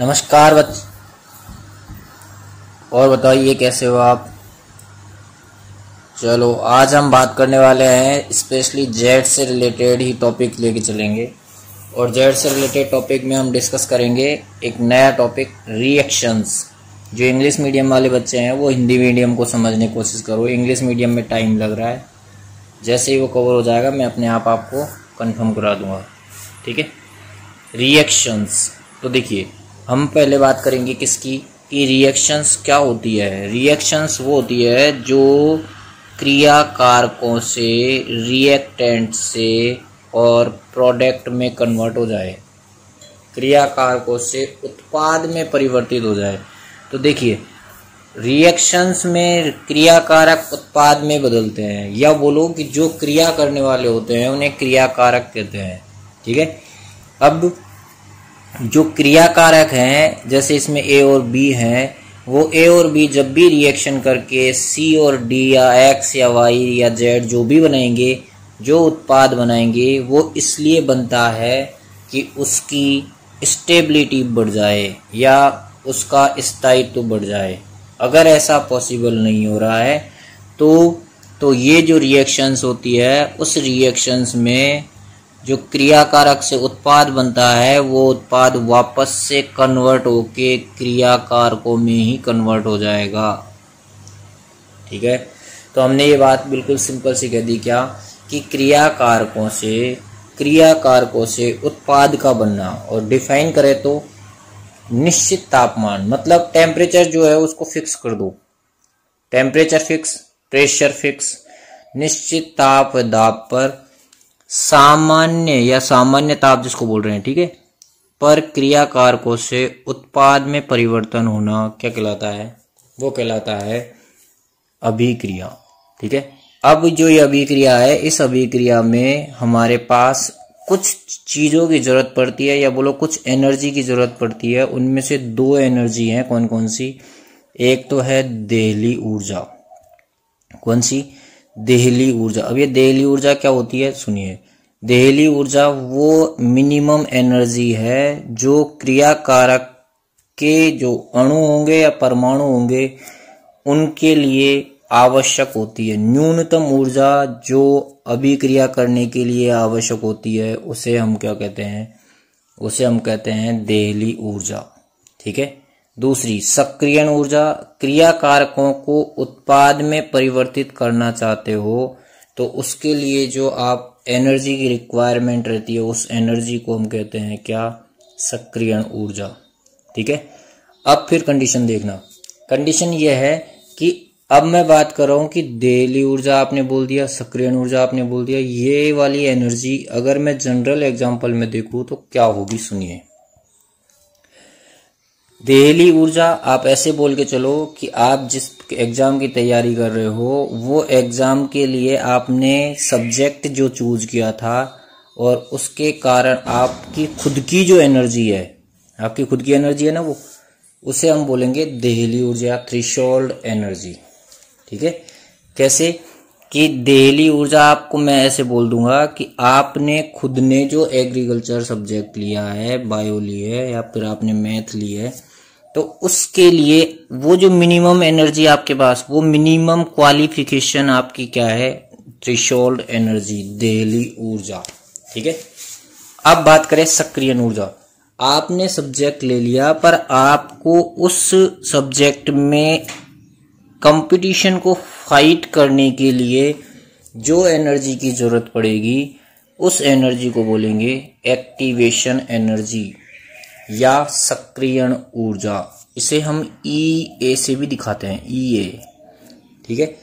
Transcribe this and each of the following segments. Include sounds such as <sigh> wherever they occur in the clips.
नमस्कार बच और बताइए कैसे हो आप चलो आज हम बात करने वाले हैं स्पेशली जेड से रिलेटेड ही टॉपिक लेके चलेंगे और जेड से रिलेटेड टॉपिक में हम डिस्कस करेंगे एक नया टॉपिक रिएक्शंस जो इंग्लिश मीडियम वाले बच्चे हैं वो हिंदी मीडियम को समझने की कोशिश करो इंग्लिश मीडियम में टाइम लग रहा है जैसे ही वो कवर हो जाएगा मैं अपने आप आपको कंफर्म करा दूंगा ठीक है रिएक्शंस तो देखिए हम पहले बात करेंगे किसकी कि रिएक्शंस क्या होती है रिएक्शंस वो होती है जो क्रिया कारकों से रिएक्टेंट से और प्रोडक्ट में कन्वर्ट हो जाए क्रिया कारकों से उत्पाद में परिवर्तित हो जाए तो देखिए रिएक्शंस में क्रियाकारक उत्पाद में बदलते हैं या बोलो कि जो क्रिया करने वाले होते हैं उन्हें क्रियाकारक कहते हैं ठीक है अब जो क्रिया कारक हैं जैसे इसमें ए और बी हैं वो ए और बी जब भी रिएक्शन करके सी और डी या एक्स या वाई या जेड जो भी बनाएंगे जो उत्पाद बनाएंगे वो इसलिए बनता है कि उसकी स्टेबिलिटी बढ़ जाए या उसका स्थायित्व बढ़ जाए अगर ऐसा पॉसिबल नहीं हो रहा है तो तो ये जो रिएक्शंस होती है उस रिएक्शंस में जो क्रियाकारक से उत्पाद बनता है वो उत्पाद वापस से कन्वर्ट होके क्रियाकारकों में ही कन्वर्ट हो जाएगा ठीक है तो हमने ये बात बिल्कुल सिंपल सी कह दी क्या कि क्रियाकारकों से क्रियाकारकों से उत्पाद का बनना और डिफाइन करें तो निश्चित तापमान मतलब टेम्परेचर जो है उसको फिक्स कर दो टेम्परेचर फिक्स प्रेशर फिक्स निश्चित ताप दाब पर सामान्य या सामान्य ताप जिसको बोल रहे हैं ठीक है पर क्रिया कारकों से उत्पाद में परिवर्तन होना क्या कहलाता है वो कहलाता है अभिक्रिया ठीक है अब जो ये अभिक्रिया है इस अभिक्रिया में हमारे पास कुछ चीज़ों की ज़रूरत पड़ती है या बोलो कुछ एनर्जी की ज़रूरत पड़ती है उनमें से दो एनर्जी हैं कौन कौन सी एक तो है देहली ऊर्जा कौन सी देहली ऊर्जा अब ये देहली ऊर्जा क्या होती है सुनिए देहली ऊर्जा वो मिनिमम एनर्जी है जो क्रिया कारक के जो अणु होंगे या परमाणु होंगे उनके लिए आवश्यक होती है न्यूनतम ऊर्जा जो अभिक्रिया करने के लिए आवश्यक होती है उसे हम क्या कहते हैं उसे हम कहते हैं देहली ऊर्जा ठीक है दूसरी सक्रियण ऊर्जा क्रिया कारकों को उत्पाद में परिवर्तित करना चाहते हो तो उसके लिए जो आप एनर्जी की रिक्वायरमेंट रहती है उस एनर्जी को हम कहते हैं क्या सक्रियण ऊर्जा ठीक है अब फिर कंडीशन देखना कंडीशन यह है कि अब मैं बात कर रहा हूं कि डेली ऊर्जा आपने बोल दिया सक्रियण ऊर्जा आपने बोल दिया ये वाली एनर्जी अगर मैं जनरल एग्जाम्पल में देखू तो क्या होगी सुनिए देहली ऊर्जा आप ऐसे बोल के चलो कि आप जिस एग्जाम की तैयारी कर रहे हो वो एग्जाम के लिए आपने सब्जेक्ट जो चूज किया था और उसके कारण आपकी खुद की जो एनर्जी है आपकी खुद की एनर्जी है ना वो उसे हम बोलेंगे देहली ऊर्जा थ्रिशोल्ड एनर्जी ठीक है कैसे कि देहली ऊर्जा आपको मैं ऐसे बोल दूंगा कि आपने खुद ने जो एग्रीकल्चर सब्जेक्ट लिया है बायो लिया है या फिर आपने मैथ लिया है तो उसके लिए वो जो मिनिमम एनर्जी आपके पास वो मिनिमम क्वालिफिकेशन आपकी क्या है त्रिशोल्ड एनर्जी डेली ऊर्जा ठीक है अब बात करें सक्रिय ऊर्जा आपने सब्जेक्ट ले लिया पर आपको उस सब्जेक्ट में कंपटीशन को फाइट करने के लिए जो एनर्जी की ज़रूरत पड़ेगी उस एनर्जी को बोलेंगे एक्टिवेशन एनर्जी या सक्रियण ऊर्जा इसे हम ई e ए से भी दिखाते हैं ई e ए ठीक है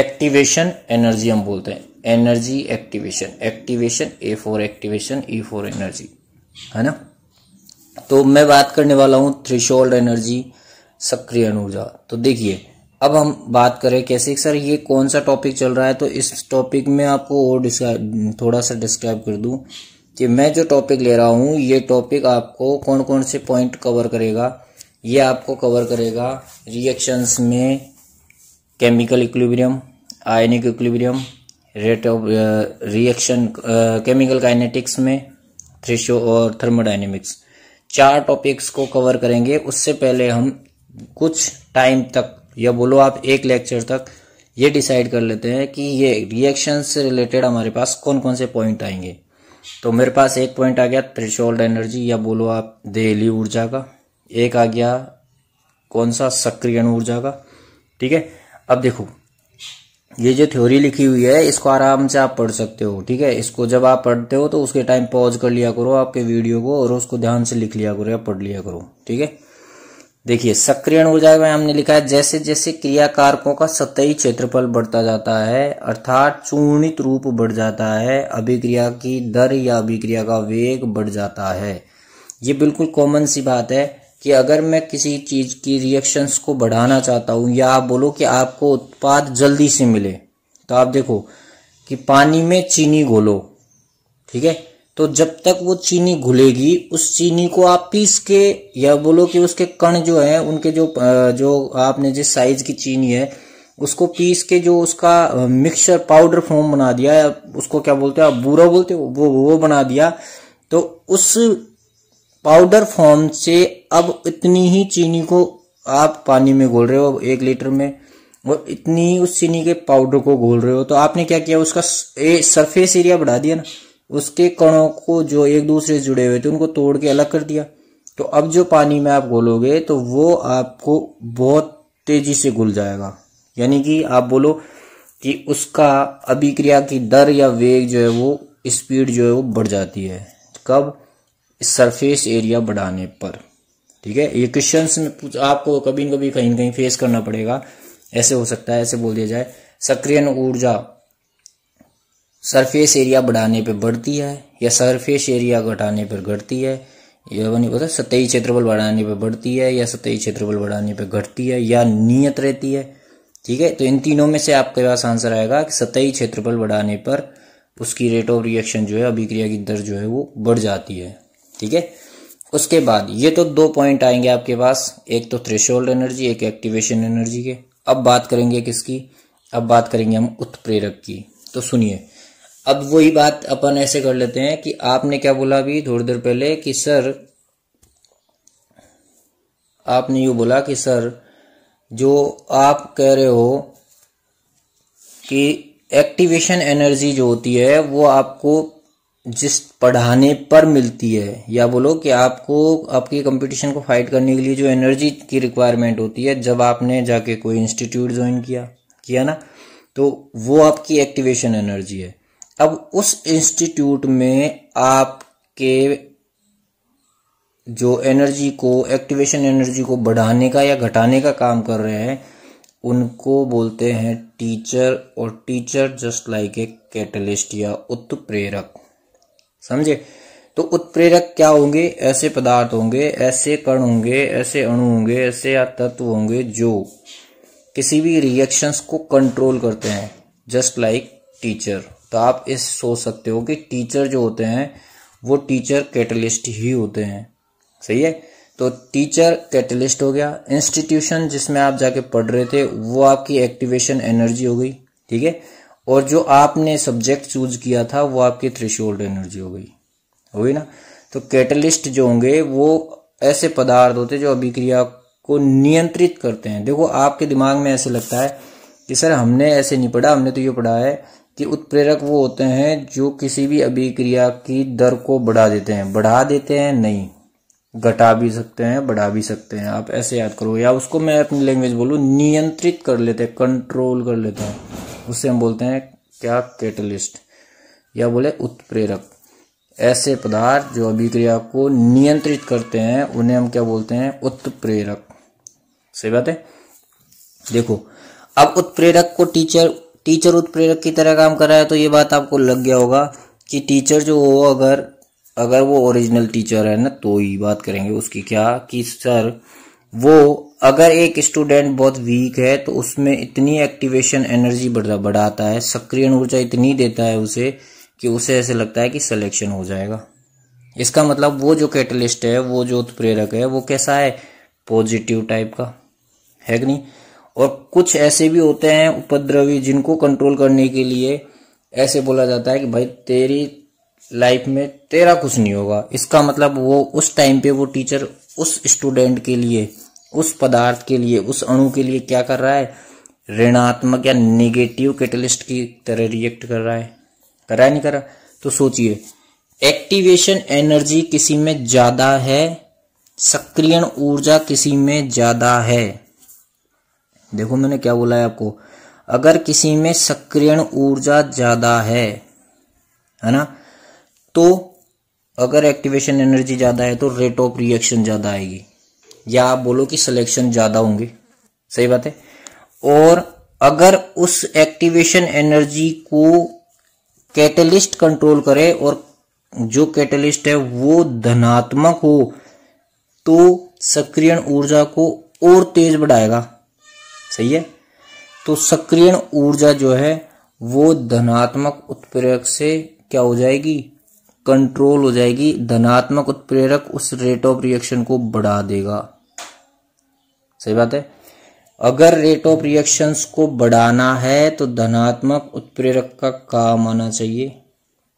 एक्टिवेशन एनर्जी हम बोलते हैं energy activation activation A for activation E for energy है ना तो मैं बात करने वाला हूं थ्रीशोल्ड एनर्जी सक्रियण ऊर्जा तो देखिए अब हम बात करें कैसे सर ये कौन सा टॉपिक चल रहा है तो इस टॉपिक में आपको और थोड़ा सा डिस्क्राइब कर दूं कि मैं जो टॉपिक ले रहा हूँ ये टॉपिक आपको कौन कौन से पॉइंट कवर करेगा ये आपको कवर करेगा रिएक्शंस में chemical equilibrium ionic equilibrium rate of reaction chemical kinetics में थ्रिशो और थर्मोडाइनेमिक्स चार टॉपिक्स को कवर करेंगे उससे पहले हम कुछ टाइम तक या बोलो आप एक लेक्चर तक ये डिसाइड कर लेते हैं कि ये रिएक्शन से रिलेटेड हमारे पास कौन कौन से पॉइंट आएंगे तो मेरे पास एक पॉइंट आ गया थ्रेशोल्ड एनर्जी या बोलो आप देहली ऊर्जा का एक आ गया कौन सा सक्रिय ऊर्जा का ठीक है अब देखो ये जो थ्योरी लिखी हुई है इसको आराम से आप पढ़ सकते हो ठीक है इसको जब आप पढ़ते हो तो उसके टाइम पॉज कर लिया करो आपके वीडियो को और उसको ध्यान से लिख लिया करो या पढ़ लिया करो ठीक है देखिए सक्रियण ऊर्जा में हमने लिखा है जैसे जैसे क्रिया कारकों का सतही क्षेत्रफल बढ़ता जाता है अर्थात चूर्णित रूप बढ़ जाता है अभिक्रिया की दर या अभिक्रिया का वेग बढ़ जाता है ये बिल्कुल कॉमन सी बात है कि अगर मैं किसी चीज की रिएक्शंस को बढ़ाना चाहता हूं या आप बोलो कि आपको उत्पाद जल्दी से मिले तो आप देखो कि पानी में चीनी घोलो ठीक है तो जब तक वो चीनी घुलेगी उस चीनी को आप पीस के या बोलो कि उसके कण जो है उनके जो जो आपने जिस साइज की चीनी है उसको पीस के जो उसका मिक्सचर पाउडर फॉर्म बना दिया उसको क्या बोलते हो आप बूरा बोलते हो वो वो बना दिया तो उस पाउडर फॉर्म से अब इतनी ही चीनी को आप पानी में घोल रहे हो एक लीटर में और इतनी उस चीनी के पाउडर को घोल रहे हो तो आपने क्या किया उसका सरफेस एरिया बढ़ा दिया ना उसके कणों को जो एक दूसरे से जुड़े हुए थे उनको तोड़ के अलग कर दिया तो अब जो पानी में आप घोलोगे तो वो आपको बहुत तेजी से घुल जाएगा यानी कि आप बोलो कि उसका अभिक्रिया की दर या वेग जो है वो स्पीड जो है वो बढ़ जाती है कब सरफेस एरिया बढ़ाने पर ठीक है ये क्वेश्चन में आपको कभी न कभी कहीं कहीं फेस करना पड़ेगा ऐसे हो सकता है ऐसे बोल दिया जाए सक्रियन ऊर्जा सरफेस एरिया बढ़ाने पर बढ़ती है या सरफेस एरिया घटाने पर घटती है यह नहीं पता सतही क्षेत्रफल बढ़ाने पर बढ़ती है या सतही क्षेत्रफल बढ़ाने पर घटती है या नियत रहती है ठीक है तो इन तीनों में से आपके पास आंसर आएगा कि सतही क्षेत्रफल बढ़ाने पर उसकी रेट ऑफ रिएक्शन जो है अभिक्रिया की दर जो है वो बढ़ जाती है ठीक है उसके बाद ये तो दो पॉइंट आएंगे आपके पास एक तो थ्रेशोल्ड एनर्जी एक एक्टिवेशन एनर्जी के अब बात करेंगे किसकी अब बात करेंगे हम उत्प्रेरक की तो सुनिए अब वही बात अपन ऐसे कर लेते हैं कि आपने क्या बोला अभी थोड़ी देर पहले कि सर आपने यू बोला कि सर जो आप कह रहे हो कि एक्टिवेशन एनर्जी जो होती है वो आपको जिस पढ़ाने पर मिलती है या बोलो कि आपको आपकी कंपटीशन को फाइट करने के लिए जो एनर्जी की रिक्वायरमेंट होती है जब आपने जाके कोई इंस्टीट्यूट ज्वाइन किया किया ना तो वो आपकी एक्टिवेशन एनर्जी है अब उस इंस्टीट्यूट में आपके जो एनर्जी को एक्टिवेशन एनर्जी को बढ़ाने का या घटाने का काम कर रहे हैं उनको बोलते हैं टीचर और teacher just like a catalyst या उत्प्रेरक समझे तो उत्प्रेरक क्या होंगे ऐसे पदार्थ होंगे ऐसे कण होंगे ऐसे अणु होंगे ऐसे या तत्व होंगे जो किसी भी रिएक्शंस को कंट्रोल करते हैं जस्ट लाइक टीचर तो आप इस सोच सकते हो कि टीचर जो होते हैं वो टीचर कैटलिस्ट ही होते हैं सही है तो टीचर कैटलिस्ट हो गया इंस्टीट्यूशन जिसमें आप जाके पढ़ रहे थे वो आपकी एक्टिवेशन एनर्जी हो गई ठीक है और जो आपने सब्जेक्ट चूज किया था वो आपकी थ्रेशोल्ड एनर्जी हो गई हो गई ना तो कैटलिस्ट जो होंगे वो ऐसे पदार्थ होते जो अभिक्रिया को नियंत्रित करते हैं देखो आपके दिमाग में ऐसे लगता है कि सर हमने ऐसे नहीं पढ़ा हमने तो ये पढ़ा है कि उत्प्रेरक वो होते हैं जो किसी भी अभिक्रिया की दर को बढ़ा देते हैं बढ़ा देते हैं नहीं घटा भी सकते हैं बढ़ा भी सकते हैं आप ऐसे याद करो या उसको मैं अपनी लैंग्वेज बोलूँ नियंत्रित कर लेते हैं कंट्रोल कर लेते हैं उससे हम बोलते हैं क्या कैटलिस्ट या बोले उत्प्रेरक ऐसे पदार्थ जो अभिक्रिया को नियंत्रित करते हैं उन्हें हम क्या बोलते हैं उत्प्रेरक सही बात है देखो अब उत्प्रेरक को टीचर टीचर उत्प्रेरक की तरह काम कर रहा है तो ये बात आपको लग गया होगा कि टीचर जो हो अगर अगर वो ओरिजिनल टीचर है ना तो ही बात करेंगे उसकी क्या कि सर वो अगर एक स्टूडेंट बहुत वीक है तो उसमें इतनी एक्टिवेशन एनर्जी बढ़ा बढ़ाता है सक्रिय ऊर्जा इतनी देता है उसे कि उसे ऐसे लगता है कि सिलेक्शन हो जाएगा इसका मतलब वो जो कैटलिस्ट है वो जो उत्प्रेरक है वो कैसा है पॉजिटिव टाइप का है कि नहीं और कुछ ऐसे भी होते हैं उपद्रवी जिनको कंट्रोल करने के लिए ऐसे बोला जाता है कि भाई तेरी लाइफ में तेरा कुछ नहीं होगा इसका मतलब वो उस टाइम पे वो टीचर उस स्टूडेंट के लिए उस पदार्थ के लिए उस अणु के लिए क्या कर रहा है ऋणात्मक या नेगेटिव कैटलिस्ट की तरह रिएक्ट कर रहा है कर रहा है नहीं कर रहा तो सोचिए एक्टिवेशन एनर्जी किसी में ज्यादा है सक्रियण ऊर्जा किसी में ज्यादा है देखो मैंने क्या बोला है आपको अगर किसी में सक्रियण ऊर्जा ज्यादा है है ना तो अगर एक्टिवेशन एनर्जी ज्यादा है तो रेट ऑफ रिएक्शन ज्यादा आएगी या आप बोलो कि सिलेक्शन ज्यादा होंगे सही बात है और अगर उस एक्टिवेशन एनर्जी को कैटलिस्ट कंट्रोल करे और जो कैटलिस्ट है वो धनात्मक हो तो सक्रियण ऊर्जा को और तेज बढ़ाएगा सही है तो सक्रियण ऊर्जा जो है वो धनात्मक उत्प्रेरक से क्या हो जाएगी कंट्रोल हो जाएगी धनात्मक उत्प्रेरक उस रेट ऑफ रिएक्शन को बढ़ा देगा सही बात है अगर रेट ऑफ रिएक्शंस को बढ़ाना है तो धनात्मक उत्प्रेरक का काम आना चाहिए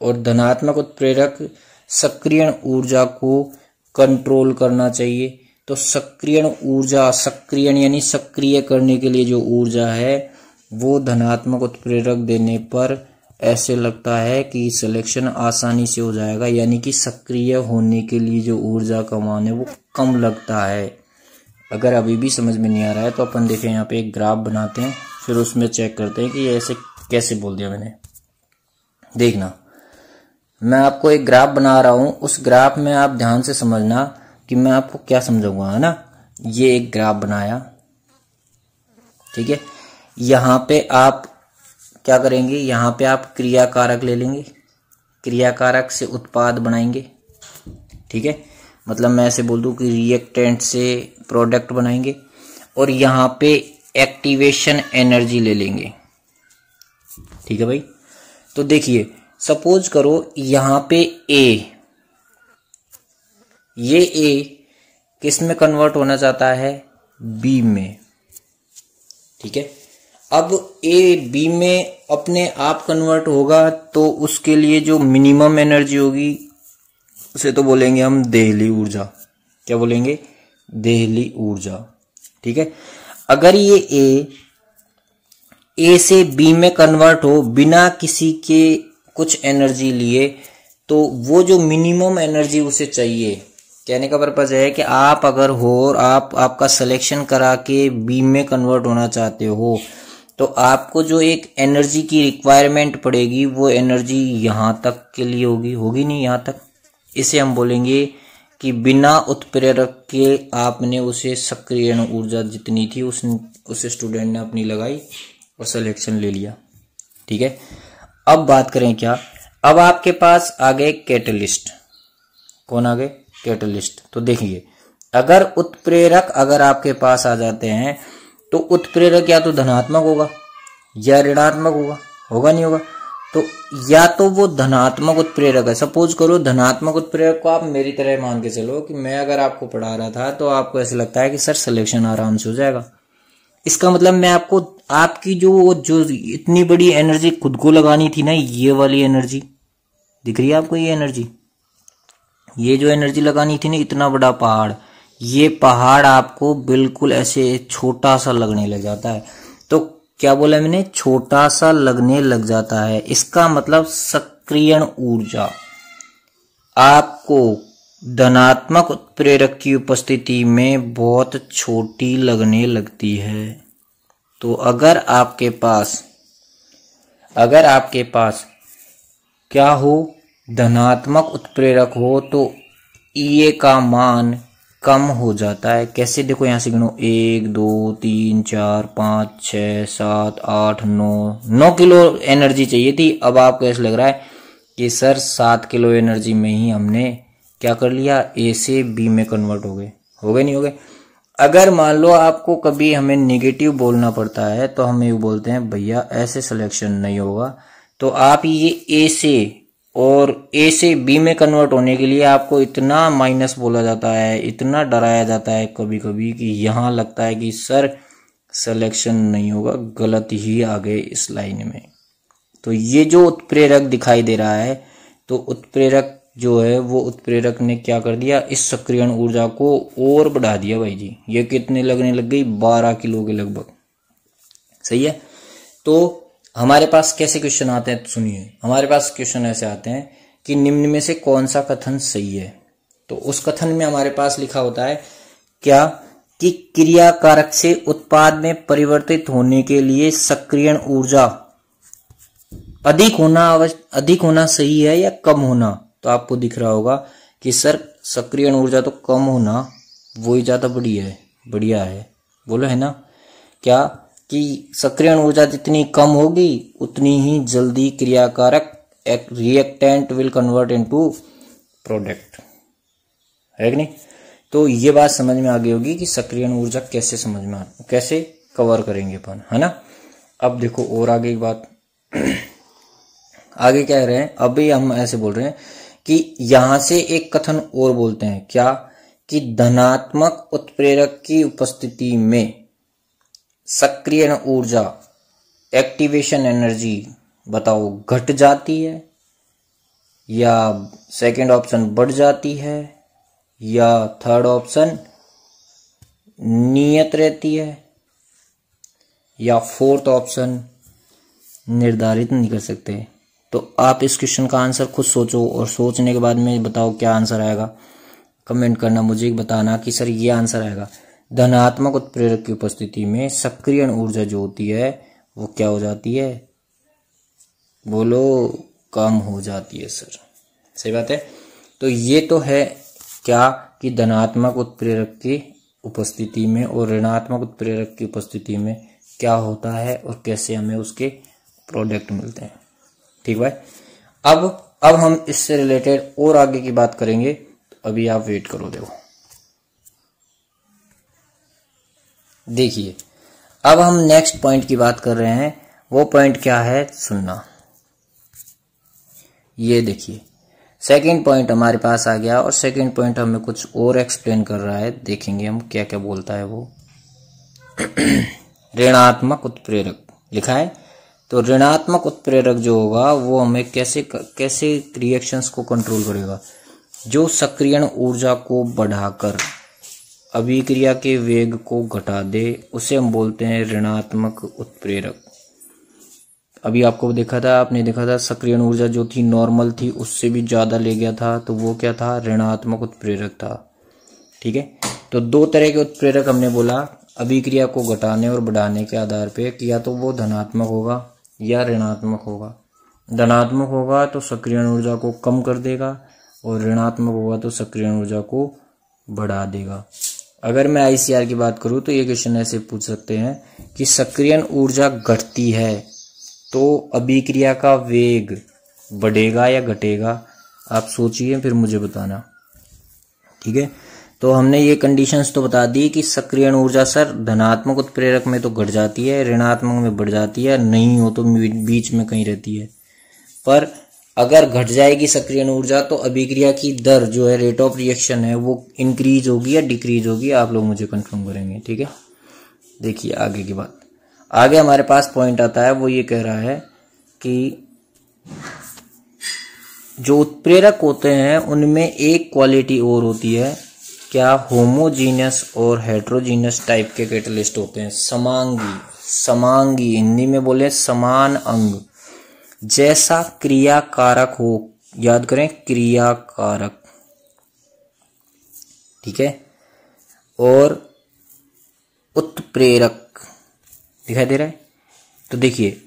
और धनात्मक उत्प्रेरक सक्रियण ऊर्जा को कंट्रोल करना चाहिए तो सक्रियण ऊर्जा सक्रियण यानी सक्रिय करने के लिए जो ऊर्जा है वो धनात्मक उत्प्रेरक देने पर ऐसे लगता है कि सिलेक्शन आसानी से हो जाएगा यानी कि सक्रिय होने के लिए जो ऊर्जा का मान है वो कम लगता है अगर अभी भी समझ में नहीं आ रहा है तो अपन देखें यहाँ पे एक ग्राफ बनाते हैं फिर उसमें चेक करते हैं कि ऐसे कैसे बोल दिया मैंने देखना मैं आपको एक ग्राफ बना रहा हूँ उस ग्राफ में आप ध्यान से समझना कि मैं आपको क्या समझाऊंगा है ना ये एक ग्राफ बनाया ठीक है यहां पे आप क्या करेंगे यहां पे आप क्रिया कारक ले लेंगे क्रियाकारक से उत्पाद बनाएंगे ठीक है मतलब मैं ऐसे बोल दू कि रिएक्टेंट से प्रोडक्ट बनाएंगे और यहां पे एक्टिवेशन एनर्जी ले लेंगे ठीक है भाई तो देखिए सपोज करो यहां पे ए ये ए किस में कन्वर्ट होना चाहता है बी में ठीक है अब ए बी में अपने आप कन्वर्ट होगा तो उसके लिए जो मिनिमम एनर्जी होगी उसे तो बोलेंगे हम देहली ऊर्जा क्या बोलेंगे देहली ऊर्जा ठीक है अगर ये ए ए से बी में कन्वर्ट हो बिना किसी के कुछ एनर्जी लिए तो वो जो मिनिमम एनर्जी उसे चाहिए कहने का पर्पज़ है कि आप अगर हो और आप आपका सिलेक्शन करा के बीम में कन्वर्ट होना चाहते हो तो आपको जो एक एनर्जी की रिक्वायरमेंट पड़ेगी वो एनर्जी यहाँ तक के लिए होगी होगी नहीं यहाँ तक इसे हम बोलेंगे कि बिना उत्प्रेरक के आपने उसे सक्रिय ऊर्जा जितनी थी उस उस स्टूडेंट ने अपनी लगाई और सिलेक्शन ले लिया ठीक है अब बात करें क्या अब आपके पास आ गए कैटलिस्ट कौन आ गए कैटलिस्ट तो देखिए अगर उत्प्रेरक अगर आपके पास आ जाते हैं तो उत्प्रेरक या तो धनात्मक होगा या ऋणात्मक होगा होगा नहीं होगा तो या तो वो धनात्मक उत्प्रेरक है सपोज करो धनात्मक उत्प्रेरक को आप मेरी तरह मान के चलो कि मैं अगर आपको पढ़ा रहा था तो आपको ऐसे लगता है कि सर सिलेक्शन आराम से हो जाएगा इसका मतलब मैं आपको आपकी जो जो इतनी बड़ी एनर्जी खुद को लगानी थी ना ये वाली एनर्जी दिख रही है आपको ये एनर्जी ये जो एनर्जी लगानी थी ना इतना बड़ा पहाड़ ये पहाड़ आपको बिल्कुल ऐसे छोटा सा लगने लग जाता है तो क्या बोला मैंने छोटा सा लगने लग जाता है इसका मतलब सक्रियण ऊर्जा आपको धनात्मक उत्प्रेरक की उपस्थिति में बहुत छोटी लगने लगती है तो अगर आपके पास अगर आपके पास क्या हो धनात्मक उत्प्रेरक हो तो ई का मान कम हो जाता है कैसे देखो यहाँ से गिनो एक दो तीन चार पाँच छ सात आठ नौ नौ किलो एनर्जी चाहिए थी अब आपको ऐसा लग रहा है कि सर सात किलो एनर्जी में ही हमने क्या कर लिया ए से बी में कन्वर्ट हो गए हो गए नहीं हो गए अगर मान लो आपको कभी हमें नेगेटिव बोलना पड़ता है तो हम ये बोलते हैं भैया ऐसे सिलेक्शन नहीं होगा तो आप ये ए से और ए से बी में कन्वर्ट होने के लिए आपको इतना माइनस बोला जाता है इतना डराया जाता है कभी कभी कि यहाँ लगता है कि सर सिलेक्शन नहीं होगा गलत ही आ गए इस लाइन में तो ये जो उत्प्रेरक दिखाई दे रहा है तो उत्प्रेरक जो है वो उत्प्रेरक ने क्या कर दिया इस सक्रियण ऊर्जा को और बढ़ा दिया भाई जी ये कितने लगने लग गई बारह किलो के लगभग सही है तो हमारे पास कैसे क्वेश्चन आते हैं तो सुनिए हमारे पास क्वेश्चन ऐसे आते हैं कि निम्न में से कौन सा कथन सही है तो उस कथन में हमारे पास लिखा होता है क्या कि क्रिया कारक से उत्पाद में परिवर्तित होने के लिए सक्रियण ऊर्जा अधिक होना अधिक होना सही है या कम होना तो आपको दिख रहा होगा कि सर सक्रियण ऊर्जा तो कम होना वो ही ज़्यादा बढ़िया है बढ़िया है बोलो है ना क्या कि सक्रियण ऊर्जा जितनी कम होगी उतनी ही जल्दी क्रियाकारक reactant will convert into product है कि नहीं तो ये बात समझ में आ गई होगी कि सक्रियण ऊर्जा कैसे समझ में आ कैसे कवर करेंगे अपन है ना अब देखो और आगे की बात <clears throat> आगे कह रहे हैं अभी हम ऐसे बोल रहे हैं कि यहां से एक कथन और बोलते हैं क्या कि धनात्मक उत्प्रेरक की उपस्थिति में सक्रिय ऊर्जा एक्टिवेशन एनर्जी बताओ घट जाती है या सेकंड ऑप्शन बढ़ जाती है या थर्ड ऑप्शन नियत रहती है या फोर्थ ऑप्शन निर्धारित नहीं कर सकते तो आप इस क्वेश्चन का आंसर खुद सोचो और सोचने के बाद में बताओ क्या आंसर आएगा कमेंट करना मुझे बताना कि सर ये आंसर आएगा धनात्मक उत्प्रेरक की उपस्थिति में सक्रियण ऊर्जा जो होती है वो क्या हो जाती है बोलो कम हो जाती है सर सही बात है तो ये तो है क्या कि धनात्मक उत्प्रेरक की उपस्थिति में और ऋणात्मक उत्प्रेरक की उपस्थिति में क्या होता है और कैसे हमें उसके प्रोडक्ट मिलते हैं ठीक भाई अब अब हम इससे रिलेटेड और आगे की बात करेंगे तो अभी आप वेट करो देखो देखिए अब हम नेक्स्ट पॉइंट की बात कर रहे हैं वो पॉइंट क्या है सुनना ये देखिए सेकेंड पॉइंट हमारे पास आ गया और सेकेंड पॉइंट हमें कुछ और एक्सप्लेन कर रहा है देखेंगे हम क्या क्या बोलता है वो <clears throat> ऋणात्मक उत्प्रेरक लिखा है तो ऋणात्मक उत्प्रेरक जो होगा वो हमें कैसे कैसे रिएक्शंस को कंट्रोल करेगा जो सक्रियण ऊर्जा को बढ़ाकर अभिक्रिया के वेग को घटा दे उसे हम बोलते हैं ऋणात्मक उत्प्रेरक अभी आपको देखा था आपने देखा था सक्रिय ऊर्जा जो थी नॉर्मल थी उससे भी ज़्यादा ले गया था तो वो क्या था ऋणात्मक उत्प्रेरक था ठीक है तो दो तरह के उत्प्रेरक हमने बोला अभिक्रिया को घटाने और बढ़ाने के आधार पे कि या तो वो धनात्मक होगा या ऋणात्मक होगा धनात्मक होगा तो सक्रिय ऊर्जा को कम कर देगा और ऋणात्मक होगा तो सक्रिय ऊर्जा को बढ़ा देगा अगर मैं आईसीआर की बात करूँ तो ये क्वेश्चन ऐसे पूछ सकते हैं कि सक्रियन ऊर्जा घटती है तो अभिक्रिया का वेग बढ़ेगा या घटेगा आप सोचिए फिर मुझे बताना ठीक है तो हमने ये कंडीशंस तो बता दी कि सक्रियण ऊर्जा सर धनात्मक उत्प्रेरक में तो घट जाती है ऋणात्मक में बढ़ जाती है नहीं हो तो बीच में कहीं रहती है पर अगर घट जाएगी सक्रियण ऊर्जा तो अभिक्रिया की दर जो है रेट ऑफ रिएक्शन है वो इंक्रीज होगी या डिक्रीज होगी आप लोग मुझे कंफर्म करेंगे ठीक है देखिए आगे की बात आगे हमारे पास पॉइंट आता है वो ये कह रहा है कि जो उत्प्रेरक होते हैं उनमें एक क्वालिटी और होती है क्या होमोजीनियस और हेट्रोजीनियस टाइप के कैटलिस्ट होते हैं समांगी समांगी हिंदी में बोले समान अंग जैसा क्रिया कारक हो याद करें क्रिया कारक ठीक है और उत्प्रेरक दिखाई दे रहा है तो देखिए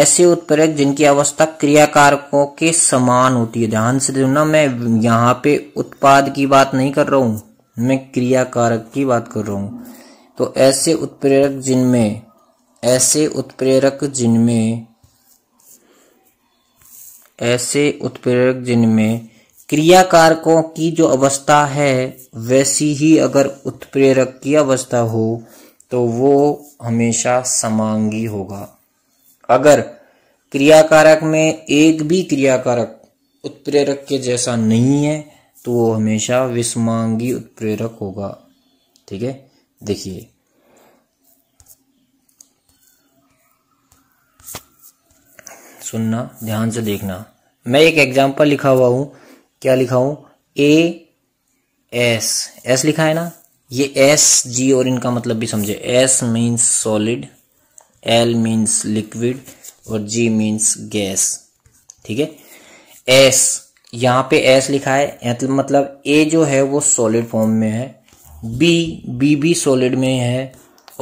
ऐसे उत्प्रेरक जिनकी अवस्था क्रियाकारकों के समान होती है ध्यान से देना मैं यहां पे उत्पाद की बात नहीं कर रहा हूं मैं क्रियाकारक की बात कर रहा हूं तो ऐसे उत्प्रेरक जिनमें ऐसे उत्प्रेरक जिनमें ऐसे उत्प्रेरक जिनमें क्रियाकारकों की जो अवस्था है वैसी ही अगर उत्प्रेरक की अवस्था हो तो वो हमेशा समांगी होगा अगर क्रियाकारक में एक भी क्रियाकारक उत्प्रेरक के जैसा नहीं है तो वो हमेशा विस्मांगी उत्प्रेरक होगा ठीक है देखिए सुनना ध्यान से देखना मैं एक एग्जाम्पल लिखा हुआ हूँ क्या लिखा हूँ ए एस एस लिखा है ना ये एस जी और इनका मतलब भी समझे S means solid L means liquid और जी मीन्स गैस ठीक है एस यहाँ पे एस लिखा है मतलब ए मतलब जो है वो सॉलिड फॉर्म में है बी बी भी सॉलिड में है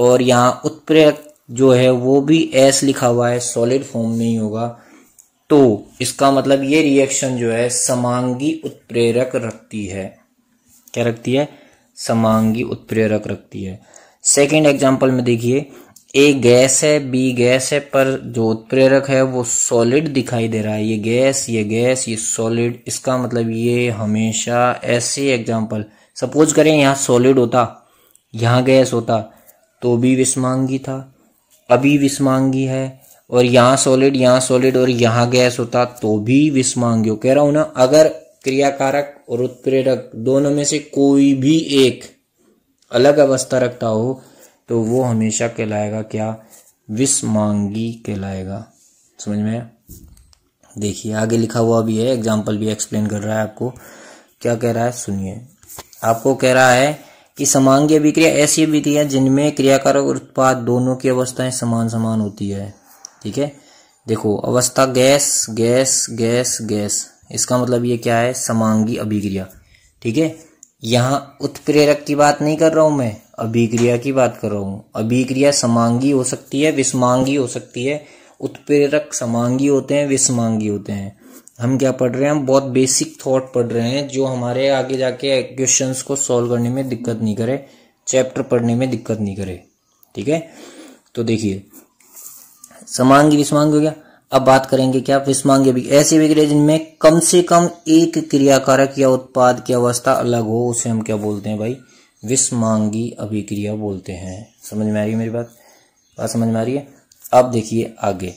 और यहाँ उत्प्रेरक जो है वो भी एस लिखा हुआ है सॉलिड फॉर्म में ही होगा तो इसका मतलब ये रिएक्शन जो है समांगी उत्प्रेरक रखती है क्या रखती है समांगी उत्प्रेरक रखती है सेकेंड एग्जाम्पल में देखिए ए गैस है बी गैस है पर जो उत्प्रेरक है वो सॉलिड दिखाई दे रहा है ये गैस ये गैस ये सॉलिड इसका मतलब ये हमेशा ऐसे एग्जाम्पल सपोज करें यहाँ सॉलिड होता यहाँ गैस होता तो भी विस्मांगी था अभी विस्मांगी है और यहाँ सॉलिड यहाँ सॉलिड और यहाँ गैस होता तो भी विस्मांग कह रहा हूं ना अगर क्रियाकारक और उत्प्रेरक दोनों में से कोई भी एक अलग अवस्था रखता हो तो वो हमेशा कहलाएगा क्या विस्मांगी कहलाएगा समझ में देखिए आगे लिखा हुआ भी है एग्जाम्पल भी एक्सप्लेन कर रहा है आपको क्या कह रहा है सुनिए आपको कह रहा है कि समांगी अभिक्रिया ऐसी अभिक्रिया जिनमें क्रियाकारक और उत्पाद दोनों की अवस्थाएं समान समान होती है ठीक है देखो अवस्था गैस गैस गैस गैस इसका मतलब ये क्या है समांगी अभिक्रिया ठीक है यहाँ उत्प्रेरक की बात नहीं कर रहा हूँ मैं अभिक्रिया की बात कर रहा हूँ अभिक्रिया समांगी हो सकती है विस्मांगी हो सकती है उत्प्रेरक समांगी होते हैं विस्मांगी होते हैं हम क्या पढ़ रहे हैं हम बहुत बेसिक थॉट पढ़ रहे हैं जो हमारे आगे जाके क्वेश्चंस को सॉल्व करने में दिक्कत नहीं करे चैप्टर पढ़ने में दिक्कत नहीं करे ठीक है तो देखिए समांगी विस्मांगी हो गया अब बात करेंगे क्या विस्मांगी अभी ऐसी अभिक्रिया जिनमें कम से कम एक क्रियाकारक या उत्पाद की अवस्था अलग हो उसे हम क्या बोलते हैं भाई विषमांगी अभिक्रिया बोलते हैं समझ में आ रही है मेरी बात बात समझ में आ रही है अब देखिए आगे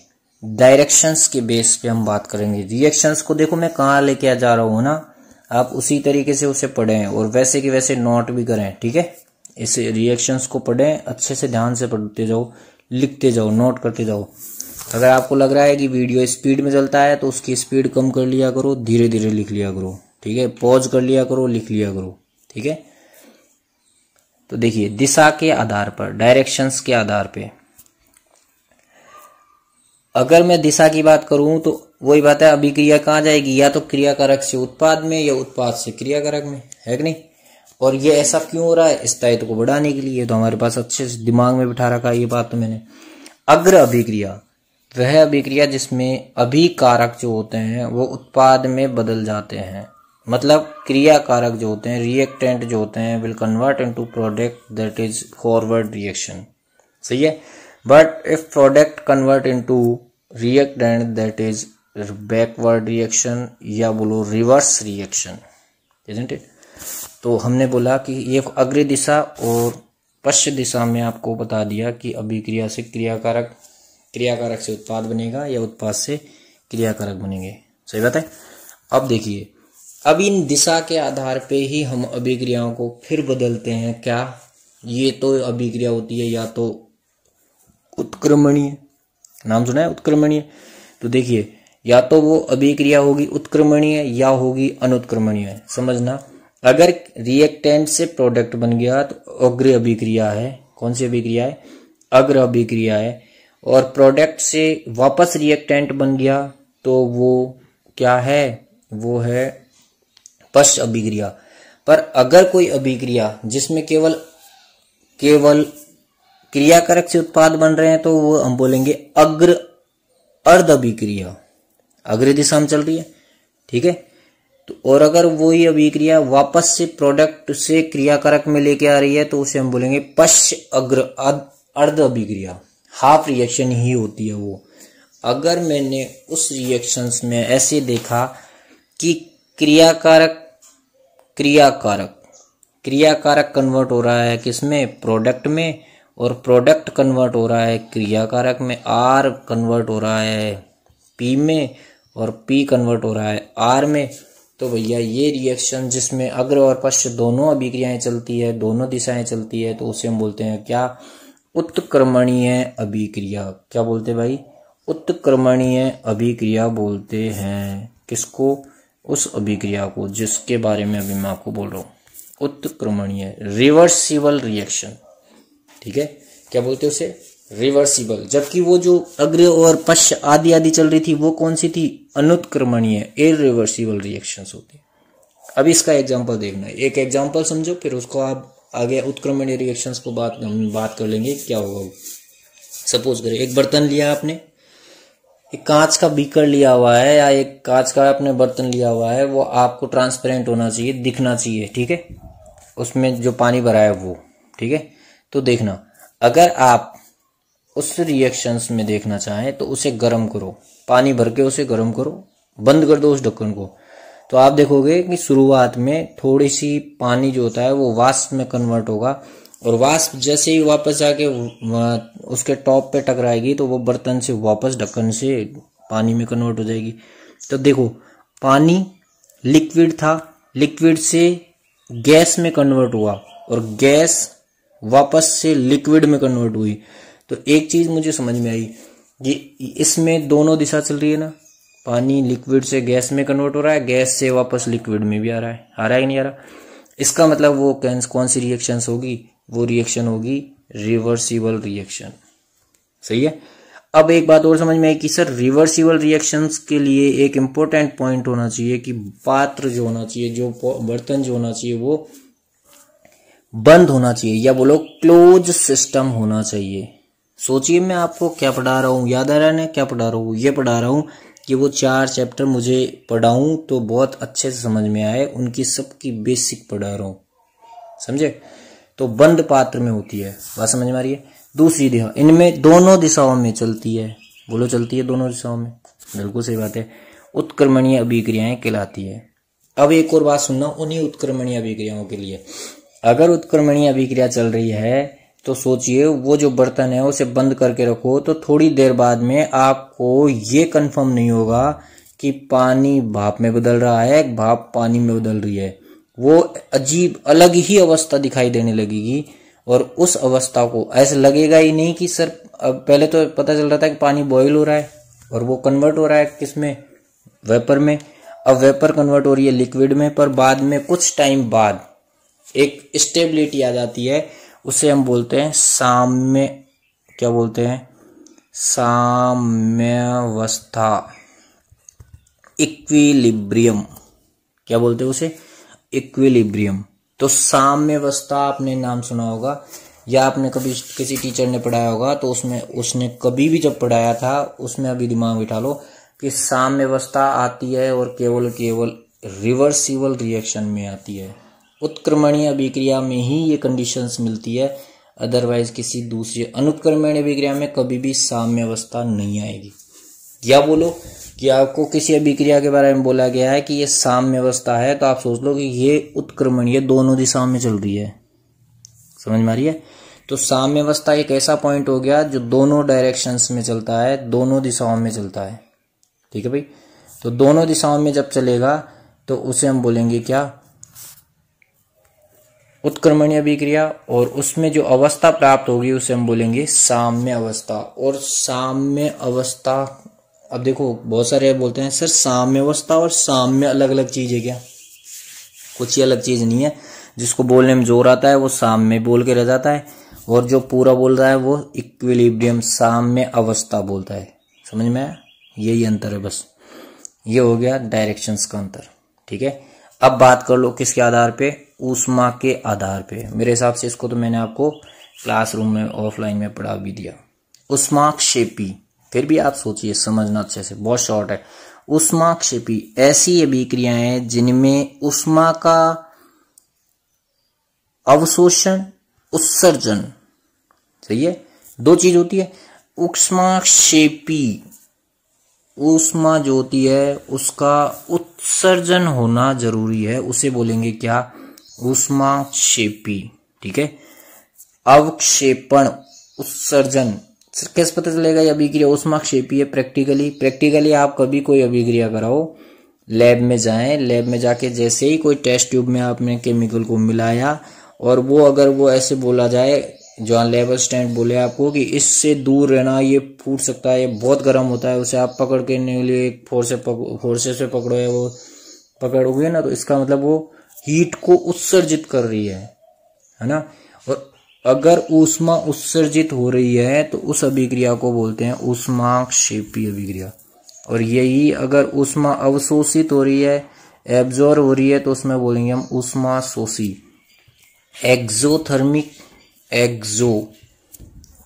डायरेक्शंस के बेस पे हम बात करेंगे रिएक्शंस को देखो मैं कहाँ लेके आ जा रहा हूँ ना आप उसी तरीके से उसे पढ़ें और वैसे के वैसे नोट भी करें ठीक है इस रिएक्शंस को पढ़ें अच्छे से ध्यान से पढ़ते जाओ लिखते जाओ नोट करते जाओ अगर आपको लग रहा है कि वीडियो स्पीड में चलता है तो उसकी स्पीड कम कर लिया करो धीरे धीरे लिख लिया करो ठीक है पॉज कर लिया करो लिख लिया करो ठीक है तो देखिए दिशा के आधार पर डायरेक्शंस के आधार पे अगर मैं दिशा की बात करूं तो वही बात है अभी क्रिया कहाँ जाएगी या तो क्रिया कारक से उत्पाद में या उत्पाद से क्रिया कारक में है कि नहीं और ये ऐसा क्यों हो रहा है स्थायित्व को बढ़ाने के लिए तो हमारे पास अच्छे से दिमाग में बिठा रखा है ये बात तो मैंने अग्र अभिक्रिया वह अभिक्रिया जिसमें अभिकारक जो होते हैं वो उत्पाद में बदल जाते हैं मतलब क्रिया कारक जो होते हैं रिएक्टेंट जो होते हैं will convert into product that is forward reaction सही है but if product convert into reactant that is backward reaction या बोलो रिवर्स रिएक्शन इट तो हमने बोला कि ये अग्र दिशा और पश्च दिशा में आपको बता दिया कि अभिक्रिया से क्रियाकारक क्रियाकारक से उत्पाद बनेगा या उत्पाद से क्रियाकारक बनेंगे सही बात है अब देखिए अब इन दिशा के आधार पे ही हम अभिक्रियाओं को फिर बदलते हैं क्या ये तो अभिक्रिया होती है या तो उत्क्रमणीय नाम सुना है उत्क्रमणीय तो देखिए या तो वो अभिक्रिया होगी उत्क्रमणीय या होगी अनुत्क्रमणीय समझना अगर रिएक्टेंट से प्रोडक्ट बन गया तो अग्र अभिक्रिया है कौन सी अभिक्रिया है अग्र अभिक्रिया है और प्रोडक्ट से वापस रिएक्टेंट बन गया तो वो क्या है वो है पश्च अभिक्रिया पर अगर कोई अभिक्रिया जिसमें केवल केवल क्रियाकारक से उत्पाद बन रहे हैं तो वो हम बोलेंगे अग्र अर्ध अभिक्रिया अग्र दिशा में चल रही है ठीक है तो और अगर वो वही अभिक्रिया वापस से प्रोडक्ट से क्रियाकारक में लेके आ रही है तो उसे हम बोलेंगे पश्च अग्र अर्ध अभिक्रिया हाफ रिएक्शन ही होती है वो अगर मैंने उस रिएक्शंस में ऐसे देखा कि क्रियाकारक क्रियाकारक क्रियाकारक कन्वर्ट हो रहा है किसमें प्रोडक्ट में और प्रोडक्ट कन्वर्ट हो रहा है क्रियाकारक में आर कन्वर्ट हो रहा है पी में और पी कन्वर्ट हो रहा है आर में तो भैया ये रिएक्शन जिसमें अग्र और पश्च दोनों अभिक्रियाएं चलती है दोनों दिशाएं चलती है तो उसे हम बोलते हैं क्या उत्क्रमणीय अभिक्रिया क्या बोलते हैं भाई उत्क्रमणीय अभिक्रिया बोलते हैं किसको उस अभिक्रिया को जिसके बारे में अभी मैं आपको बोल रहा हूं उत्क्रमणीय रिवर्सिबल रिएक्शन ठीक है क्या बोलते हैं उसे रिवर्सिबल जबकि वो जो अग्र और पश्च आदि आदि चल रही थी वो कौन सी थी अनुत्क्रमणीय रिवर्सिबल रिएक्शन होती अब इसका एग्जाम्पल देखना है एक एग्जाम्पल समझो फिर उसको आप आगे उत्क्रमणीय रिएक्शन को बात हम बात कर लेंगे क्या होगा वो सपोज करें एक बर्तन लिया आपने एक कांच का बीकर लिया हुआ है या एक कांच का आपने बर्तन लिया हुआ है वो आपको ट्रांसपेरेंट होना चाहिए दिखना चाहिए ठीक है उसमें जो पानी भरा है वो ठीक है तो देखना अगर आप उस रिएक्शंस में देखना चाहें तो उसे गर्म करो पानी भर के उसे गर्म करो बंद कर दो उस ढक्कन को तो आप देखोगे कि शुरुआत में थोड़ी सी पानी जो होता है वो वास्प में कन्वर्ट होगा और वास्प जैसे ही वापस जाके उसके टॉप पे टकराएगी तो वो बर्तन से वापस ढक्कन से पानी में कन्वर्ट हो जाएगी तो देखो पानी लिक्विड था लिक्विड से गैस में कन्वर्ट हुआ और गैस वापस से लिक्विड में कन्वर्ट हुई तो एक चीज मुझे समझ में आई ये इसमें दोनों दिशा चल रही है ना पानी लिक्विड से गैस में कन्वर्ट हो रहा है गैस से वापस लिक्विड में भी आ रहा है आ रहा है कि नहीं आ रहा इसका मतलब वो कौन सी रिएक्शन होगी वो रिएक्शन होगी रिवर्सिबल रिएक्शन सही है अब एक बात और समझ में आई कि सर रिवर्सिबल रिएक्शन के लिए एक इंपॉर्टेंट पॉइंट होना चाहिए कि पात्र जो होना चाहिए जो बर्तन जो होना चाहिए वो बंद होना चाहिए या बोलो क्लोज सिस्टम होना चाहिए सोचिए मैं आपको क्या पढ़ा रहा हूँ याद आ रहा है ना क्या पढ़ा रहा हूँ ये पढ़ा रहा हूँ कि वो चार चैप्टर मुझे पढ़ाऊँ तो बहुत अच्छे से समझ में आए उनकी सबकी बेसिक पढ़ा रहा हूँ समझे तो बंद पात्र में होती है बात समझ में आ रही है दूसरी दिशा इनमें दोनों दिशाओं में चलती है बोलो चलती है दोनों दिशाओं में बिल्कुल सही बात है उत्क्रमणीय अभिक्रियाएं कहलाती है अब एक और बात सुनना उन्हीं उत्क्रमणीय अभिक्रियाओं के लिए अगर उत्क्रमणीय अभिक्रिया चल रही है तो सोचिए वो जो बर्तन है उसे बंद करके रखो तो थोड़ी देर बाद में आपको ये कंफर्म नहीं होगा कि पानी भाप में बदल रहा है भाप पानी में बदल रही है वो अजीब अलग ही अवस्था दिखाई देने लगेगी और उस अवस्था को ऐसा लगेगा ही नहीं कि सर पहले तो पता चल रहा था कि पानी बॉयल हो रहा है और वो कन्वर्ट हो रहा है किस में वेपर में अब वेपर कन्वर्ट हो रही है लिक्विड में पर बाद में कुछ टाइम बाद एक स्टेबिलिटी आ जाती है उसे हम बोलते हैं साम्य क्या बोलते हैं साम्यवस्था इक्विलिब्रियम क्या बोलते हैं उसे इक्विलिब्रियम तो साम्यवस्था आपने नाम सुना होगा या आपने कभी किसी टीचर ने पढ़ाया होगा तो उसमें उसने कभी भी जब पढ़ाया था उसमें अभी दिमाग बिठा लो कि साम्यवस्था आती है और केवल केवल रिवर्सिबल रिएक्शन में आती है उत्क्रमणीय अभिक्रिया में ही ये कंडीशंस मिलती है अदरवाइज किसी दूसरी अनुक्रमणीय अभिक्रिया में कभी भी साम्य अवस्था नहीं आएगी या बोलो कि आपको किसी अभिक्रिया के बारे में बोला गया है कि ये साम्य अवस्था है तो आप सोच लो कि ये उत्क्रमणीय दोनों दिशाओं में चल रही है समझ में आ रही है तो साम्य अवस्था एक ऐसा पॉइंट हो गया जो दोनों डायरेक्शंस में चलता है दोनों दिशाओं में चलता है ठीक है भाई तो दोनों दिशाओं में जब चलेगा तो उसे हम बोलेंगे क्या उत्क्रमणीय अभिक्रिया और उसमें जो अवस्था प्राप्त होगी उसे हम बोलेंगे साम्य अवस्था और साम्य अवस्था अब देखो बहुत सारे बोलते हैं सर साम्य अवस्था और साम्य अलग अलग चीज है क्या कुछ ही अलग चीज नहीं है जिसको बोलने में जोर आता है वो साम्य बोल के रह जाता है और जो पूरा बोल रहा है वो इक्विलिब्रियम साम्य अवस्था बोलता है समझ में आया यही अंतर है बस ये हो गया डायरेक्शंस का अंतर ठीक है अब बात कर लो किसके आधार पे ऊष्मा के आधार पे मेरे हिसाब से इसको तो मैंने आपको क्लासरूम में ऑफलाइन में पढ़ा भी दिया उष्माक्षेपी फिर भी आप सोचिए समझना अच्छे से बहुत शॉर्ट है उष्माक्षेपी ऐसी अभिक्रियाएं जिनमें उष्मा का अवशोषण उत्सर्जन सही है दो चीज होती है उष्माक्षेपी उष्मा जो होती है उसका उत्सर्जन होना जरूरी है उसे बोलेंगे क्या उष्मा शेपी ठीक है अवक्षेपण उत्सर्जन कैसे पता चलेगा ये अभिक्रिया क्षेपी है प्रैक्टिकली प्रैक्टिकली आप कभी कोई अभिक्रिया कराओ लैब में जाएं लैब में जाके जैसे ही कोई टेस्ट ट्यूब में आपने केमिकल को मिलाया और वो अगर वो ऐसे बोला जाए जॉन लेबल स्टैंड बोले आपको कि इससे दूर रहना ये फूट सकता है ये बहुत गर्म होता है उसे आप पकड़ के लिए फोर्से पक, फोर्से से पकड़ो या वो पकड़ोगे ना तो इसका मतलब वो हीट को उत्सर्जित कर रही है है ना और अगर ऊष्मा उत्सर्जित हो रही है तो उस अभिक्रिया को बोलते हैं ऊष्माक्षेपी अभिक्रिया और यही अगर ऊष्मा अवशोषित हो रही है एब्जॉर्व हो रही है तो उसमें बोलेंगे हम ऊष्मा शोषी exothermic exo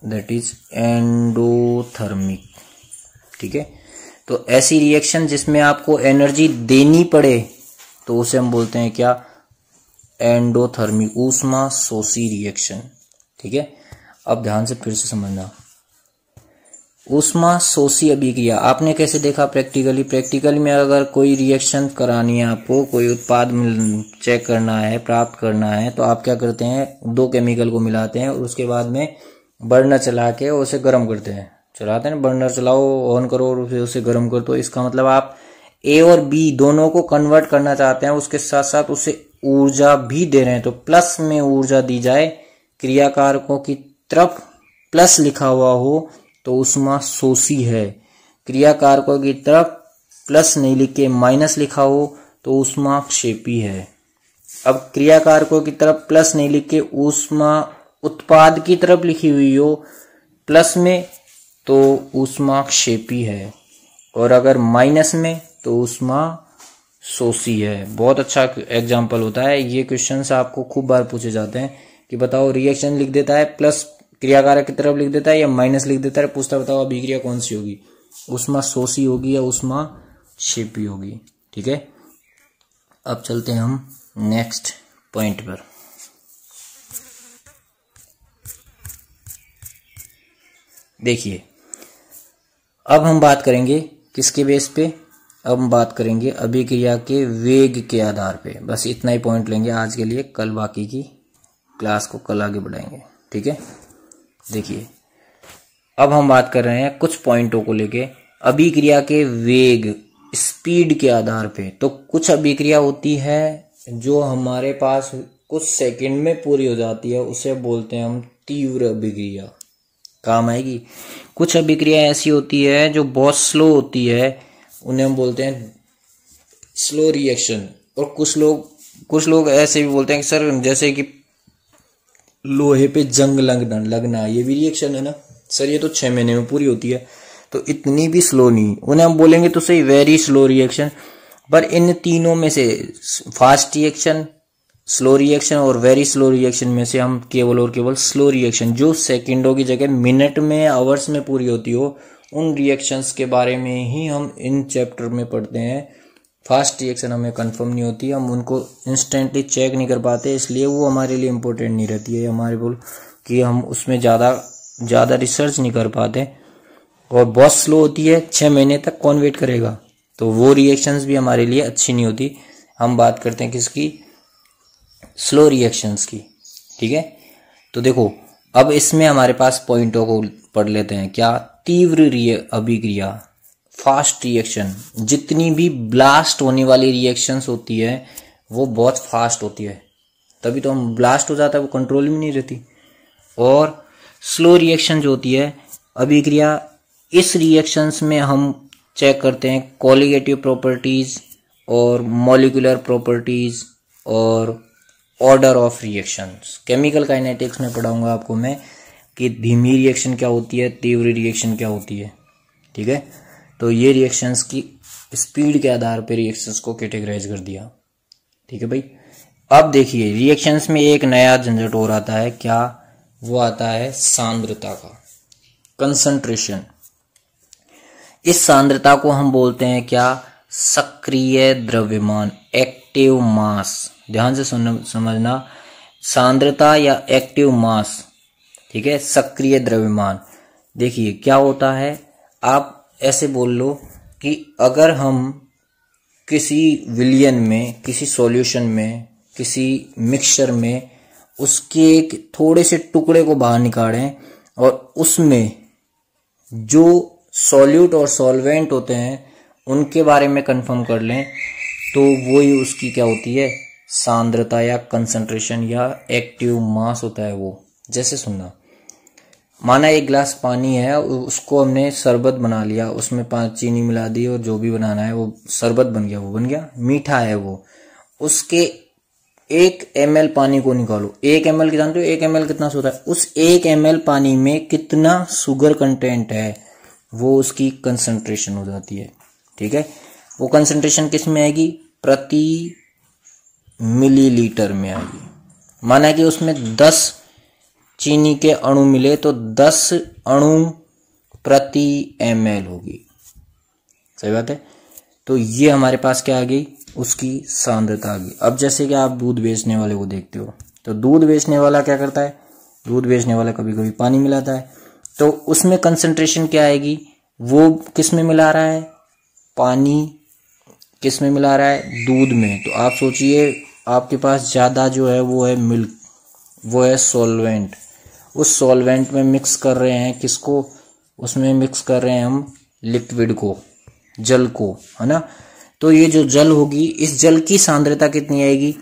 that is endothermic ठीक है तो ऐसी रिएक्शन जिसमें आपको एनर्जी देनी पड़े तो उसे हम बोलते हैं क्या एंडोथर्मी ऊष्मा सोसी रिएक्शन ठीक है अब ध्यान से फिर से समझना ऊष्मा सोसी अभिक्रिया आपने कैसे देखा प्रैक्टिकली प्रैक्टिकली में अगर कोई रिएक्शन करानी है आपको कोई उत्पाद चेक करना है प्राप्त करना है तो आप क्या करते हैं दो केमिकल को मिलाते हैं और उसके बाद में बर्नर चला के उसे गर्म करते हैं चलाते हैं बर्नर चलाओ ऑन करो और फिर उसे गर्म कर दो तो इसका मतलब आप ए और बी दोनों को कन्वर्ट करना चाहते हैं उसके साथ साथ उसे ऊर्जा भी दे रहे हैं तो प्लस में ऊर्जा दी जाए क्रियाकारकों की तरफ प्लस लिखा हुआ हो तो उष्मा शोषी है क्रियाकारकों की तरफ प्लस नहीं लिख के माइनस लिखा हो तो उष्मा क्षेपी है अब क्रियाकारकों की तरफ प्लस नहीं लिख के उष्मा उत्पाद की तरफ लिखी हुई हो प्लस में तो उष्मा क्षेपी है और अगर माइनस में तो उष्मा सोसी है बहुत अच्छा एग्जाम्पल होता है ये क्वेश्चन आपको खूब बार पूछे जाते हैं कि बताओ रिएक्शन लिख देता है प्लस क्रियाकारक की तरफ लिख देता है या माइनस लिख देता है तो पूछता बताओ अभिक्रिया कौन सी होगी उष्मा सोसी होगी या उष्मा छिपी होगी ठीक है अब चलते हैं हम नेक्स्ट पॉइंट पर देखिए अब हम बात करेंगे किसके बेस पे अब हम बात करेंगे अभिक्रिया के वेग के आधार पे बस इतना ही पॉइंट लेंगे आज के लिए कल बाकी की क्लास को कल आगे बढ़ाएंगे ठीक है देखिए अब हम बात कर रहे हैं कुछ पॉइंटों को लेके अभिक्रिया के वेग स्पीड के आधार पे तो कुछ अभिक्रिया होती है जो हमारे पास कुछ सेकंड में पूरी हो जाती है उसे बोलते हैं हम तीव्र अभिक्रिया काम आएगी कुछ अभिक्रिया ऐसी होती है जो बहुत स्लो होती है उन्हें हम बोलते हैं स्लो रिएक्शन और कुछ लोग कुछ लोग ऐसे भी बोलते हैं कि सर जैसे कि लोहे पे जंग लगना लगना ये भी रिएक्शन है ना सर ये तो छः महीने में पूरी होती है तो इतनी भी स्लो नहीं उन्हें हम बोलेंगे तो सही वेरी स्लो रिएक्शन पर इन तीनों में से फास्ट रिएक्शन स्लो रिएक्शन और वेरी स्लो रिएक्शन में से हम केवल और केवल स्लो रिएक्शन जो सेकेंडों की जगह मिनट में आवर्स में पूरी होती हो उन रिएक्शंस के बारे में ही हम इन चैप्टर में पढ़ते हैं फास्ट रिएक्शन हमें कंफर्म नहीं होती हम उनको इंस्टेंटली चेक नहीं कर पाते इसलिए वो हमारे लिए इम्पोर्टेंट नहीं रहती है हमारे बोल कि हम उसमें ज़्यादा ज़्यादा रिसर्च नहीं कर पाते और बहुत स्लो होती है छः महीने तक कौन वेट करेगा तो वो रिएक्शंस भी हमारे लिए अच्छी नहीं होती हम बात करते हैं किसकी स्लो रिएक्शंस की ठीक है तो देखो अब इसमें हमारे पास पॉइंटों को पढ़ लेते हैं क्या तीव्र अभिक्रिया फास्ट रिएक्शन जितनी भी ब्लास्ट होने वाली रिएक्शंस होती है वो बहुत फास्ट होती है तभी तो हम ब्लास्ट हो जाता है वो कंट्रोल में नहीं रहती और स्लो रिएक्शन जो होती है अभिक्रिया इस रिएक्शंस में हम चेक करते हैं कॉलिगेटिव प्रॉपर्टीज़ और मॉलिकुलर प्रॉपर्टीज़ और order of reactions chemical kinetics में पढ़ाऊंगा आपको मैं कि धीमी रिएक्शन क्या होती है तीव्र रिएक्शन क्या होती है ठीक है तो ये रिएक्शंस की स्पीड के आधार पर रिएक्शंस को कैटेगराइज कर दिया ठीक है भाई अब देखिए रिएक्शंस में एक नया झंझट और आता है क्या वो आता है सांद्रता का कंसंट्रेशन इस सांद्रता को हम बोलते हैं क्या सक्रिय द्रव्यमान एक्टिव मास ध्यान से सुन समझना सांद्रता या एक्टिव मास ठीक है सक्रिय द्रव्यमान देखिए क्या होता है आप ऐसे बोल लो कि अगर हम किसी विलियन में किसी सॉल्यूशन में किसी मिक्सचर में उसके एक थोड़े से टुकड़े को बाहर निकालें और उसमें जो सॉल्यूट और सॉल्वेंट होते हैं उनके बारे में कंफर्म कर लें तो वो ही उसकी क्या होती है सांद्रता या कंसंट्रेशन या एक्टिव मास होता है वो जैसे सुनना माना एक गिलास पानी है उसको हमने शरबत बना लिया उसमें पांच चीनी मिला दी और जो भी बनाना है वो शरबत बन गया वो बन गया मीठा है वो उसके एक एम पानी को निकालो एक एम एल जानते हो एक एम कितना सोता है उस एक एम पानी में कितना शुगर कंटेंट है वो उसकी कंसंट्रेशन हो जाती है ठीक है वो कंसंट्रेशन किस में आएगी प्रति मिलीलीटर में आएगी माना कि उसमें दस चीनी के अणु मिले तो दस अणु प्रति एम होगी सही बात है तो ये हमारे पास क्या आ गई उसकी सांद्रता आ गई अब जैसे कि आप दूध बेचने वाले को देखते हो तो दूध बेचने वाला क्या करता है दूध बेचने वाला कभी कभी पानी मिलाता है तो उसमें कंसंट्रेशन क्या आएगी वो किस में मिला रहा है पानी किस में मिला रहा है दूध में तो आप सोचिए आपके पास ज़्यादा जो है वो है मिल्क वो है सोलवेंट उस सॉल्वेंट में मिक्स कर रहे हैं किसको उसमें मिक्स कर रहे हैं हम लिक्विड को जल को है ना तो ये जो जल होगी इस जल की सांद्रता कितनी आएगी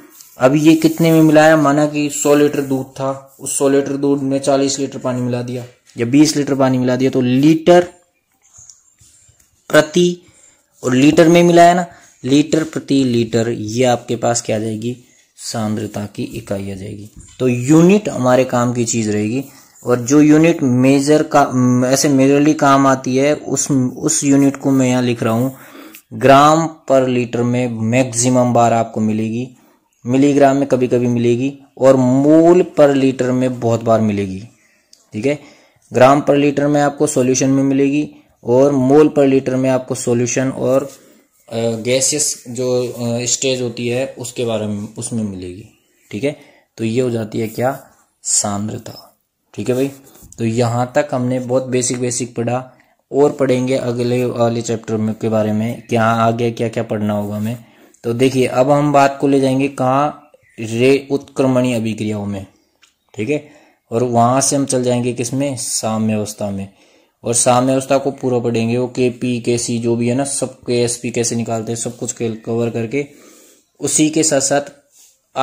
अब ये कितने में मिलाया माना कि 100 लीटर दूध था उस 100 लीटर दूध में 40 लीटर पानी मिला दिया या 20 लीटर पानी मिला दिया तो लीटर प्रति और लीटर में मिलाया ना लीटर प्रति लीटर ये आपके पास क्या जाएगी सांद्रता की इकाई आ जाएगी तो यूनिट हमारे काम की चीज रहेगी और जो यूनिट मेजर का ऐसे मेजरली काम आती है उस उस यूनिट को मैं यहाँ लिख रहा हूँ ग्राम पर लीटर में मैक्सिमम बार आपको मिलेगी मिलीग्राम में कभी कभी मिलेगी और मोल पर लीटर में बहुत बार मिलेगी ठीक है ग्राम पर लीटर में आपको सॉल्यूशन में मिलेगी और मोल पर लीटर में आपको सॉल्यूशन और गैसियस जो स्टेज होती है उसके बारे में उसमें मिलेगी ठीक है तो ये हो जाती है क्या सांद्रता ठीक है भाई तो यहाँ तक हमने बहुत बेसिक बेसिक पढ़ा और पढ़ेंगे अगले वाले चैप्टर में के बारे में क्या आगे क्या क्या पढ़ना होगा हमें तो देखिए अब हम बात को ले जाएंगे कहाँ रे उत्क्रमणीय अभिक्रियाओं में ठीक है और वहां से हम चल जाएंगे किसमें साम्यवस्था में और में उसका को पूरा पढ़ेंगे वो के पी के सी जो भी है ना सब के एस पी कैसे निकालते हैं सब कुछ कवर करके उसी के साथ साथ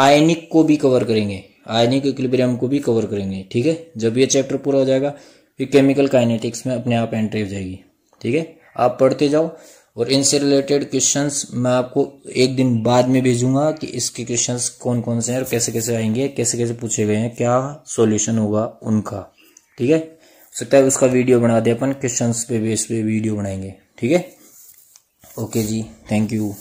आयनिक को भी कवर करेंगे आयनिक इक्विलिब्रियम को भी कवर करेंगे ठीक है जब ये चैप्टर पूरा हो जाएगा फिर केमिकल काइनेटिक्स में अपने आप एंट्री हो जाएगी ठीक है आप पढ़ते जाओ और इनसे रिलेटेड क्वेश्चंस मैं आपको एक दिन बाद में भेजूंगा कि इसके क्वेश्चंस कौन कौन से हैं और कैसे कैसे आएंगे कैसे कैसे पूछे गए हैं क्या सॉल्यूशन होगा उनका ठीक है सकता है उसका वीडियो बना दे अपन क्वेश्चन पे बेस पे वीडियो बनाएंगे ठीक है ओके जी थैंक यू